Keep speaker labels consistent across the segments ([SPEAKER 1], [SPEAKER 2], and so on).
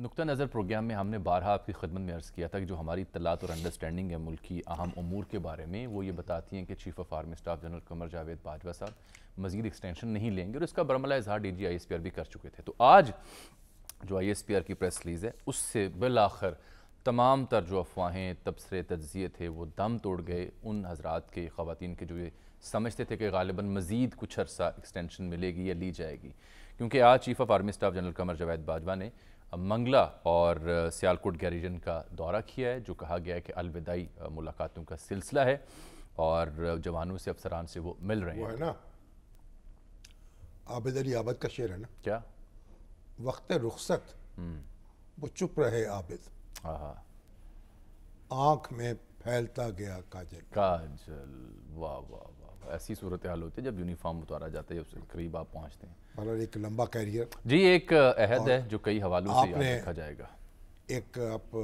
[SPEAKER 1] नुकता नज़र प्रोग्राम में हमने बारहा आपकी खदमत में अर्ज़ किया था कि जो हमारी तलात और अंडरस्टैंडिंग है मुल्क की अहम अमूर के बारे में वो ये बताती हैं कि chief of army staff general Qamar Javed Bajwa साहब मजीद एक्सटेंशन नहीं लेंगे और इसका बरमला इजहार D G I S P R भी कर चुके थे तो आज जो आई एस पी आर की प्रेस रिलीज़ है उससे बिल आखिर तमाम तर जो अफवाहें तबसरे तजिए थे वो दम तोड़ गए उन हजरात के ख़वान के जो ये समझते थे कि गालिबा मज़ीद कुछ अर्सा एक्सटेंशन मिलेगी या ली जाएगी क्योंकि आज chief of army staff general Qamar Javed Bajwa ने मंगला और सियालकोट गैरिजन का दौरा किया है जो कहा गया है कि अलविदाई मुलाकातों का सिलसिला है और जवानों से अफसरान से वो मिल रहे वो
[SPEAKER 2] हैं है ना आबिद आबद का शेर है ना क्या वक्त रुखसत हम्म। वो चुप रहे आबिद आंख में फैलता
[SPEAKER 1] गया काजल काजल वाह वाह वाह ऐसी सूरत हाल होती है जब यूनिफॉर्म उतारा जाता है उसके करीब आप पहुँचते
[SPEAKER 2] हैं एक लंबा कैरियर जी एक अहद है जो कई हवालों से देखा जाएगा एक आप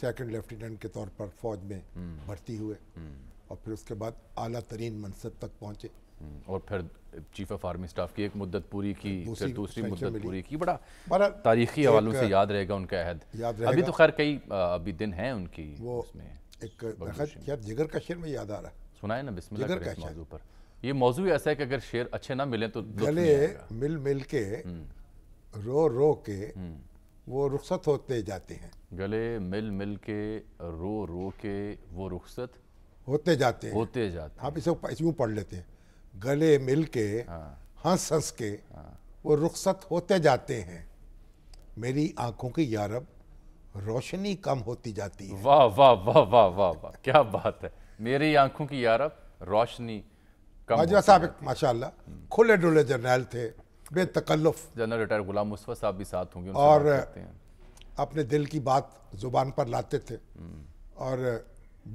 [SPEAKER 2] सेकंड लेफ्टिनेंट के तौर पर फौज में हम्म। भर्ती हुए हम्म। और फिर उसके बाद आला तरीन मनसब तक पहुँचे
[SPEAKER 1] हम्म। और फिर चीफ ऑफ आर्मी स्टाफ की एक मुद्दत पूरी की फिर दूसरी मुद्दत पूरी की बड़ा तारीखी हवालों से याद रहेगा उनका अहद याद अभी तो खैर कई अभी दिन हैं उनकी वो उसमें एक
[SPEAKER 2] जिगर का शेर में याद आ रहा है
[SPEAKER 1] सुनाए ना बिस्मिल्लाह करें इस मौजू पर ये मौजू ऐसा है कि अगर शेर अच्छे ना मिले तो गले
[SPEAKER 2] मिल मिल के हम्म। रो रो के हम्म। वो रुखसत होते जाते हैं
[SPEAKER 1] गले मिल मिल के रो रो के वो रुखसत
[SPEAKER 2] होते जाते हैं होते जाते आप इसे यूँ पढ़ लेते हैं गले मिल के हाँ। हंस हंस के हाँ। वो रुखसत होते जाते हैं मेरी आंखों की यारब रोशनी कम होती जाती
[SPEAKER 1] है वाह वाह वाह वाह वाह वाह क्या बात है मेरी आंखों की यारब रोशनी बाजवा साहब माशाल्लाह खुले डुले जर्नैल थे बेतकल्लुफ जनरल रिटायर गुलाम मुस्तफ़ा साहब भी साथ होंगे और
[SPEAKER 2] अपने दिल की बात ज़ुबान पर लाते थे और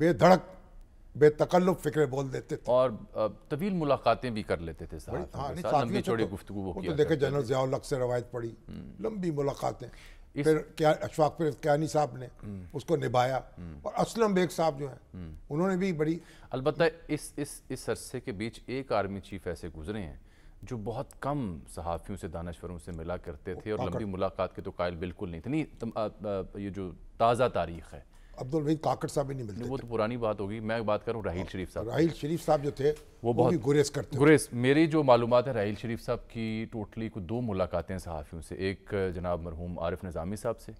[SPEAKER 2] बेधड़क
[SPEAKER 1] बेतकल्लुफ फिक्रे बोल देते थे और तवील मुलाकातें भी कर लेते थे साथ हाँ, साथ लंबी तो चौड़ी तो गुफ्तगू तो देखे जनरल
[SPEAKER 2] जयाल से रवायत पड़ी हम्म। लंबी मुलाकातें फिर क्या अशफाक फिर क्यानी साहब ने उसको निभाया और असलम बेग साहब जो हैं
[SPEAKER 1] उन्होंने भी बड़ी अलबत्त इस इस इस अरसे के बीच एक आर्मी चीफ ऐसे गुजरे हैं जो बहुत कम सहाफ़ियों से दानश्वरों से मिला करते थे और लंबी मुलाकात के तो कायल बिल्कुल नहीं इतनी नहीं ये जो ताज़ा तारीख़ है अब्दुल
[SPEAKER 2] वहीद काकड़ साहब
[SPEAKER 1] भी नहीं मिलते वो तो पुरानी बात होगी मैं बात करूँ राहल हाँ, शरीफ साहब राहल
[SPEAKER 2] शरीफ साहब जो थे वो बहुत गुरेज
[SPEAKER 1] करते गुरेज मेरी जो मालूम है राहल शरीफ साहब की टोटली कुछ दो मुलाकातें सहाफ़ियों से एक जनाब मरहूम आरिफ निज़ामी साहब से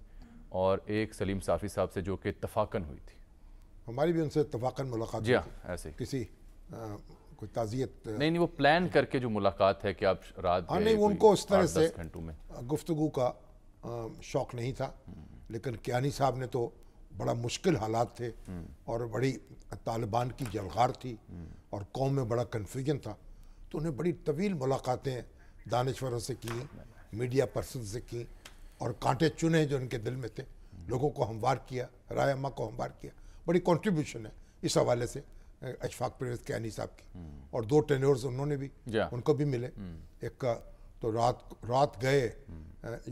[SPEAKER 1] और एक सलीम साफ़ी साहब से जो कि इतफाक़न हुई थी
[SPEAKER 2] हमारी भी उनसे इतफाक़न मुलाकात जी हाँ ऐसे किसी कोई ताज़ियत
[SPEAKER 1] नहीं नहीं वो प्लान करके जो मुलाकात है कि आप रात हाँ नहीं उनको उस तरह से घंटों में
[SPEAKER 2] गुफ्तु का शौक़ नहीं था लेकिन कियानी साहब ने तो बड़ा मुश्किल हालात थे और बड़ी तालिबान की जलगार थी और कौम में बड़ा कन्फ्यूजन था तो उन्हें बड़ी तवील मुलाकातें दानश्वरों से की मीडिया पर्सन से की और कांटे चुने जो उनके दिल में थे लोगों को हमवार किया राय अम्मा को हमवार किया बड़ी कॉन्ट्रीब्यूशन है इस हवाले से अशफाक परवेज कैनी साहब की और दो टेन्योर्स उन्होंने भी उनको भी मिले हम्म। एक का तो रात रात गए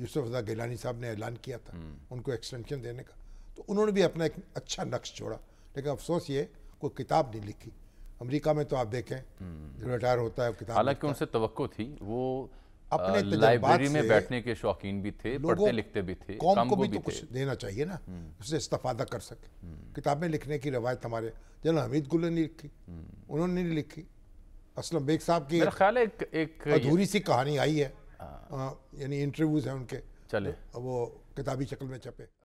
[SPEAKER 2] यूसुफ रजा गिलानी साहब ने ऐलान किया था हम्म। उनको एक्सटेंशन देने का तो उन्होंने भी अपना एक अच्छा नक्श छोड़ा लेकिन अफसोस ये कोई किताब नहीं लिखी अमेरिका में तो आप देखें हम्म। जो रिटायर होता है किताब हालांकि उनसे
[SPEAKER 1] तो थी वो अपने लाइब्रेरी में बैठने के शौकीन भी थे पढ़ते लिखते भी थे कौम को भी, भी तो कुछ
[SPEAKER 2] देना चाहिए ना हम्म। उससे इस्तफादा कर सके हम्म। किताबें लिखने की रवायत हमारे जनरल हमीद गुल ने लिखी उन्होंने नहीं लिखी असलम बेग साहब की ख्याल एक, एक अधूरी सी कहानी आई है हाँ। यानी इंटरव्यूज है उनके चले तो वो किताबी शक्ल में छपे